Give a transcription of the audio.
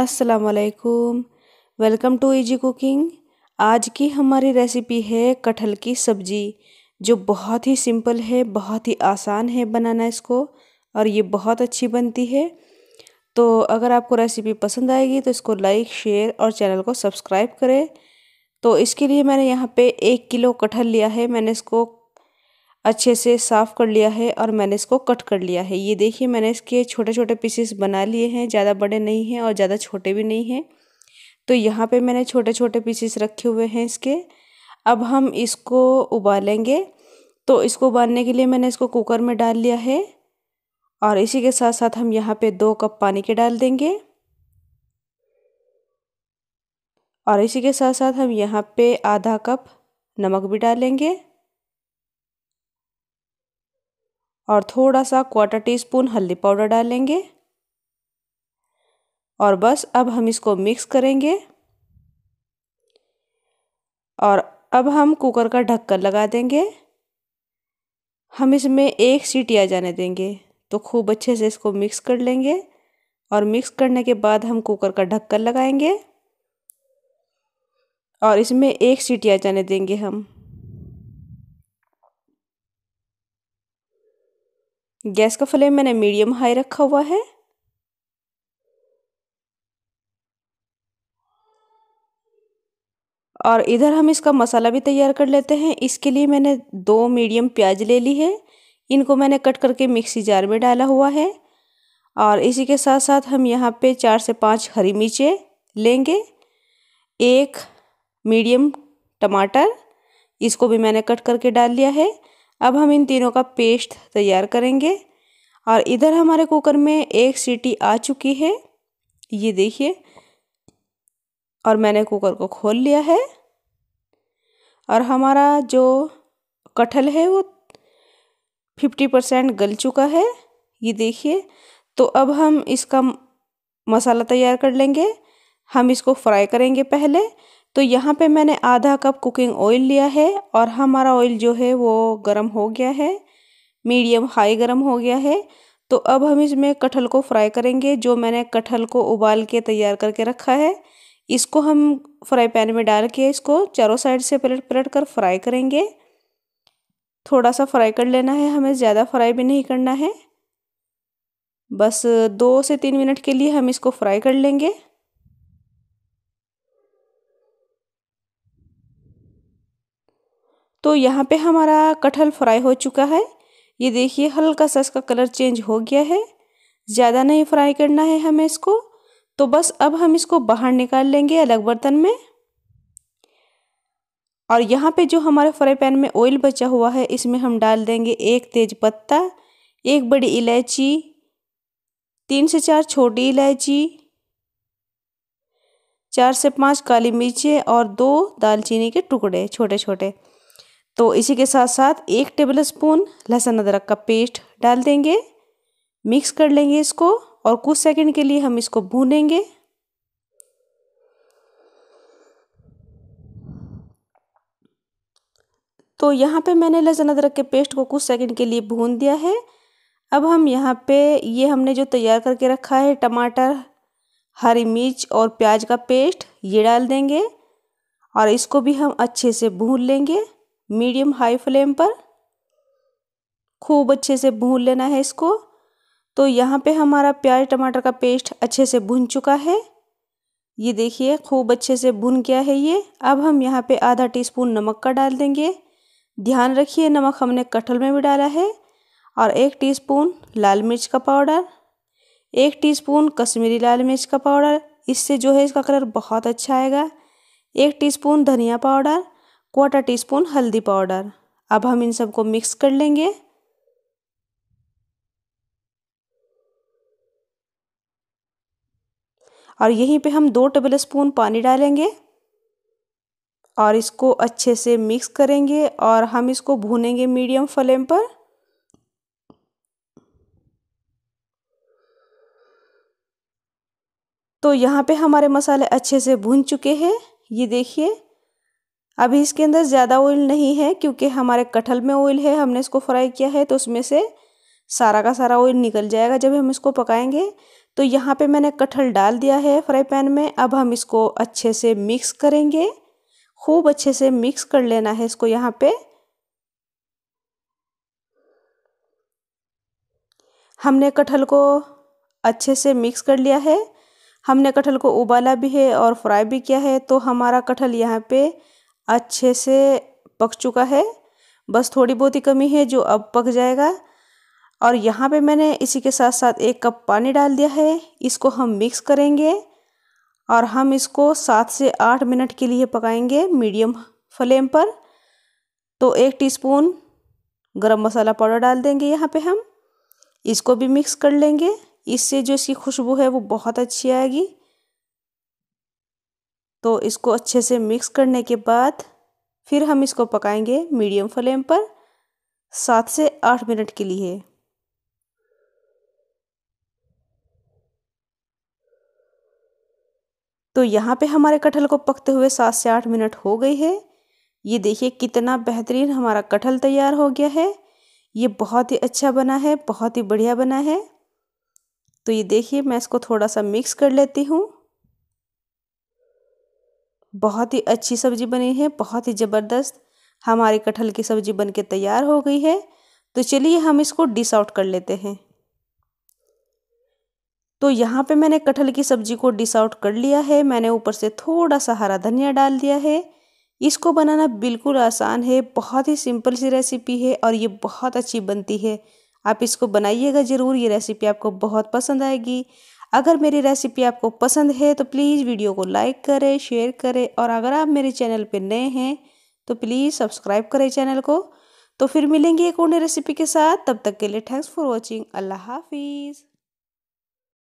असलकुम welcome to easy cooking आज की हमारी रेसिपी है कटहल की सब्ज़ी जो बहुत ही सिंपल है बहुत ही आसान है बनाना इसको और ये बहुत अच्छी बनती है तो अगर आपको रेसिपी पसंद आएगी तो इसको लाइक शेयर और चैनल को सब्सक्राइब करें तो इसके लिए मैंने यहाँ पे एक किलो कटहल लिया है मैंने इसको अच्छे से साफ़ कर लिया है और मैंने इसको कट कर लिया है ये देखिए मैंने इसके छोटे छोटे पीसेस बना लिए हैं ज़्यादा बड़े नहीं हैं और ज़्यादा छोटे भी नहीं हैं तो यहाँ पे मैंने छोटे छोटे पीसेस रखे हुए हैं इसके अब हम इसको उबालेंगे तो इसको उबालने के लिए मैंने इसको कुकर में डाल लिया है और इसी के साथ साथ हम यहाँ पर दो कप पानी के डाल देंगे और इसी के साथ साथ हम यहाँ पर आधा कप नमक भी डालेंगे और थोड़ा सा क्वार्टर टी स्पून हल्दी पाउडर डालेंगे और बस अब हम इसको मिक्स करेंगे और अब हम कुकर का ढक्कन लगा देंगे हम इसमें एक सीटी आ जाने देंगे तो खूब अच्छे से इसको मिक्स कर लेंगे और मिक्स करने के बाद हम कुकर का ढक्कन लगाएंगे और इसमें एक सीटी आ जाने देंगे हम गैस का फ्लेम मैंने मीडियम हाई रखा हुआ है और इधर हम इसका मसाला भी तैयार कर लेते हैं इसके लिए मैंने दो मीडियम प्याज ले ली है इनको मैंने कट करके मिक्सी जार में डाला हुआ है और इसी के साथ साथ हम यहाँ पे चार से पाँच हरी मिर्चें लेंगे एक मीडियम टमाटर इसको भी मैंने कट करके डाल लिया है अब हम इन तीनों का पेस्ट तैयार करेंगे और इधर हमारे कुकर में एक सीटी आ चुकी है ये देखिए और मैंने कुकर को खोल लिया है और हमारा जो कटहल है वो फिफ्टी परसेंट गल चुका है ये देखिए तो अब हम इसका मसाला तैयार कर लेंगे हम इसको फ्राई करेंगे पहले तो यहाँ पे मैंने आधा कप कुकिंग ऑयल लिया है और हमारा ऑयल जो है वो गर्म हो गया है मीडियम हाई गर्म हो गया है तो अब हम इसमें कटहल को फ्राई करेंगे जो मैंने कटहल को उबाल के तैयार करके रखा है इसको हम फ्राई पैन में डाल के इसको चारों साइड से पलट पलट कर फ्राई करेंगे थोड़ा सा फ्राई कर लेना है हमें ज़्यादा फ्राई भी नहीं करना है बस दो से तीन मिनट के लिए हम इसको फ्राई कर लेंगे तो यहाँ पे हमारा कटहल फ्राई हो चुका है ये देखिए हल्का सा इसका कलर चेंज हो गया है ज़्यादा नहीं फ्राई करना है हमें इसको तो बस अब हम इसको बाहर निकाल लेंगे अलग बर्तन में और यहाँ पे जो हमारे फ्राई पैन में ऑयल बचा हुआ है इसमें हम डाल देंगे एक तेज पत्ता एक बड़ी इलायची तीन से चार छोटी इलायची चार से पांच काली मिर्चें और दो दालचीनी के टुकड़े छोटे छोटे तो इसी के साथ साथ एक टेबल स्पून लहसुन अदरक का पेस्ट डाल देंगे मिक्स कर लेंगे इसको और कुछ सेकंड के लिए हम इसको भूनेंगे तो यहाँ पे मैंने लहसुन अदरक के पेस्ट को कुछ सेकंड के लिए भून दिया है अब हम यहाँ पे ये हमने जो तैयार करके रखा है टमाटर हरी मिर्च और प्याज का पेस्ट ये डाल देंगे और इसको भी हम अच्छे से भून लेंगे मीडियम हाई फ्लेम पर खूब अच्छे से भून लेना है इसको तो यहाँ पे हमारा प्याज टमाटर का पेस्ट अच्छे से भुन चुका है ये देखिए खूब अच्छे से भुन गया है ये अब हम यहाँ पे आधा टीस्पून नमक का डाल देंगे ध्यान रखिए नमक हमने कटहल में भी डाला है और एक टीस्पून लाल मिर्च का पाउडर एक टीस्पून कश्मीरी लाल मिर्च का पाउडर इससे जो है इसका कलर बहुत अच्छा आएगा एक टीस्पून धनिया पाउडर क्वार्टर टी स्पून हल्दी पाउडर अब हम इन सबको मिक्स कर लेंगे और यहीं पे हम दो टेबल स्पून पानी डालेंगे और इसको अच्छे से मिक्स करेंगे और हम इसको भूनेंगे मीडियम फ्लेम पर तो यहाँ पे हमारे मसाले अच्छे से भून चुके हैं ये देखिए अभी इसके अंदर ज़्यादा ऑयल नहीं है क्योंकि हमारे कटहल में ऑयल है हमने इसको फ्राई किया है तो उसमें से सारा का सारा ऑयल निकल जाएगा जब हम इसको पकाएंगे तो यहाँ पे मैंने कटहल डाल दिया है फ्राई पैन में अब हम इसको अच्छे से मिक्स करेंगे खूब अच्छे से मिक्स कर लेना है इसको यहाँ पे हमने कटहल को अच्छे से मिक्स कर लिया है हमने कटहल को उबाला भी है और फ्राई भी किया है तो हमारा कटहल यहाँ पे अच्छे से पक चुका है बस थोड़ी बहुत ही कमी है जो अब पक जाएगा और यहाँ पे मैंने इसी के साथ साथ एक कप पानी डाल दिया है इसको हम मिक्स करेंगे और हम इसको सात से आठ मिनट के लिए पकाएंगे मीडियम फ्लेम पर तो एक टीस्पून गरम मसाला पाउडर डाल देंगे यहाँ पे हम इसको भी मिक्स कर लेंगे इससे जो इसकी खुशबू है वो बहुत अच्छी आएगी तो इसको अच्छे से मिक्स करने के बाद फिर हम इसको पकाएंगे मीडियम फ्लेम पर सात से आठ मिनट के लिए तो यहाँ पे हमारे कटहल को पकते हुए सात से आठ मिनट हो गई है ये देखिए कितना बेहतरीन हमारा कटहल तैयार हो गया है ये बहुत ही अच्छा बना है बहुत ही बढ़िया बना है तो ये देखिए मैं इसको थोड़ा सा मिक्स कर लेती हूँ बहुत ही अच्छी सब्जी बनी है बहुत ही ज़बरदस्त हमारे कटहल की सब्जी बन के तैयार हो गई है तो चलिए हम इसको डिस आउट कर लेते हैं तो यहाँ पे मैंने कटहल की सब्जी को डिस आउट कर लिया है मैंने ऊपर से थोड़ा सा हरा धनिया डाल दिया है इसको बनाना बिल्कुल आसान है बहुत ही सिंपल सी रेसिपी है और ये बहुत अच्छी बनती है आप इसको बनाइएगा ज़रूर ये रेसिपी आपको बहुत पसंद आएगी अगर मेरी रेसिपी आपको पसंद है तो प्लीज़ वीडियो को लाइक करें शेयर करें और अगर आप मेरे चैनल पर नए हैं तो प्लीज़ सब्सक्राइब करें चैनल को तो फिर मिलेंगे एक और रेसिपी के साथ तब तक के लिए थैंक्स फॉर वॉचिंग अल्लाह हाफिज़